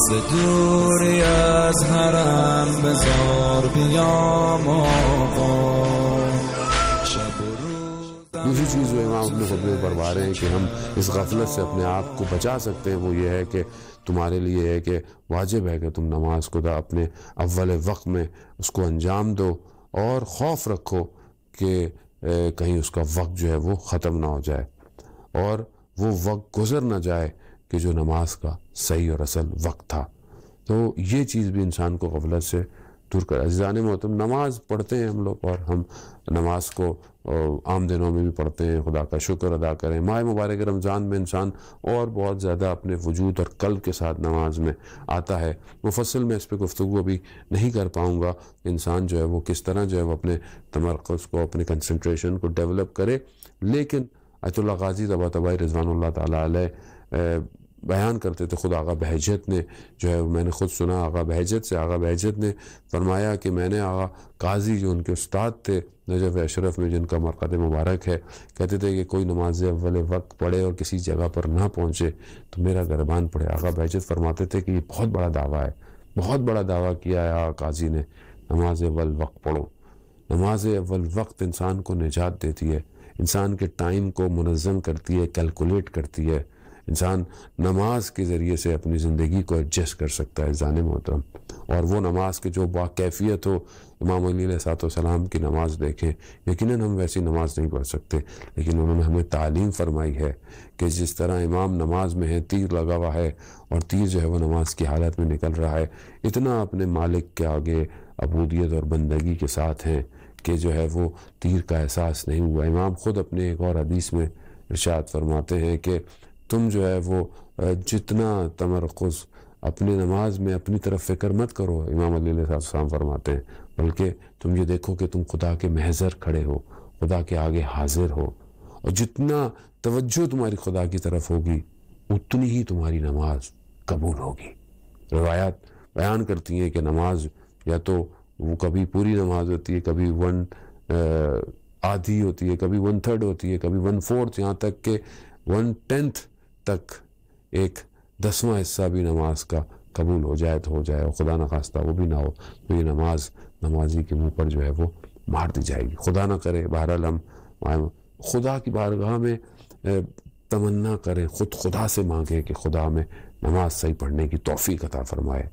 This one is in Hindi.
ز دوری از حرم بزار بیام آقا दूसरी चीज़ जो इमाम अपने खुतबे में पढ़वा रहे हैं कि हम इस गफलत से अपने आप को बचा सकते हैं वो ये है कि तुम्हारे लिए है कि वाजिब है कि तुम नमाज को अपने अव्वल वक्त में उसको अंजाम दो और खौफ रखो कि कहीं उसका वक्त जो है वो ख़त्म ना हो जाए और वो वक्त गुज़र ना जाए कि जो नमाज का सही और असल वक्त था तो ये चीज़ भी इंसान को गफलत से दूर कर अजान मोहतम नमाज पढ़ते हैं हम लोग और हम नमाज को आम दिनों में भी पढ़ते हैं खुदा का शुक्र अदा करें माह मुबारक रमज़ान में इंसान और बहुत ज़्यादा अपने वजूद और कल के साथ नमाज में आता है मुफसल में इस पर गुफ्तु अभी नहीं कर पाऊँगा इंसान जो है वो किस तरह जो है वो अपने तमरक़ को अपने कंसनट्रेशन को डेवलप करे लेकिन अतुल्ला गाजी तबा तबाई रिजवान त बयान करते थे खुद आगा बहजत ने जो है मैंने खुद सुना आगा बहजत से आगा बहजत ने फरमाया कि मैंने आगा काजी जो उनके उस्ताद थे नजफ अशरफ में जिनका मरकद मुबारक है कहते थे कि कोई नमाज अव्वल वक्त पढ़े और किसी जगह पर ना पहुँचे तो मेरा गरबान पढ़े आगा बहजत फरमाते थे कि ये बहुत बड़ा दावा है बहुत बड़ा दावा किया है आगा काजी ने नमाज अव्वल वक्त पढ़ो नमाज अव्वल वक्त इंसान को निजात देती है इंसान के टाइम को मनज़म करती है कैलकुलेट करती है इंसान नमाज के ज़रिए से अपनी ज़िंदगी को एडजस्ट कर सकता है जान मोहतरम और वो नमाज़ के जो बाकैफियत हो इमाम सात सलाम की नमाज़ देखें यकीन हम वैसी नमाज़ नहीं पढ़ सकते लेकिन उन्होंने हमें तालीम फरमाई है कि जिस तरह इमाम नमाज में है तीर लगा हुआ है और तीर जो है वह नमाज की हालत में निकल रहा है इतना अपने मालिक के आगे अबूदियत और बंदगी के साथ हैं कि जो है वो तीर का एहसास नहीं हुआ इमाम ख़ुद अपने एक और हदीस में इर्शाद फरमाते हैं कि तुम जो है वो जितना तमरकस अपनी नमाज में अपनी तरफ फ़िक्र मत करो इमाम अली साहब फरमाते हैं बल्कि तुम ये देखो कि तुम खुदा के महजर खड़े हो खुदा के आगे हाजिर हो और जितना तवज्जो तुम्हारी खुदा की तरफ होगी उतनी ही तुम्हारी नमाज कबूल होगी रवायात बयान करती हैं कि नमाज या तो वो कभी पूरी नमाज होती है कभी वन आधी होती है कभी वन थर्ड होती है कभी वन फोर्थ यहाँ तक के वन टेंथ तक एक दसवां हिस्सा भी नमाज का कबूल हो जाए तो हो जाए और खुदा न खास्ता वो भी ना हो तो ये नमाज नमाजी के मुंह पर जो है वो मार दी जाएगी खुदा ना करे बहरहाल खुदा की बारगाह में तमन्ना करें खुद खुदा से मांगें कि खुदा में नमाज सही पढ़ने की तोफ़ी कथा फरमाए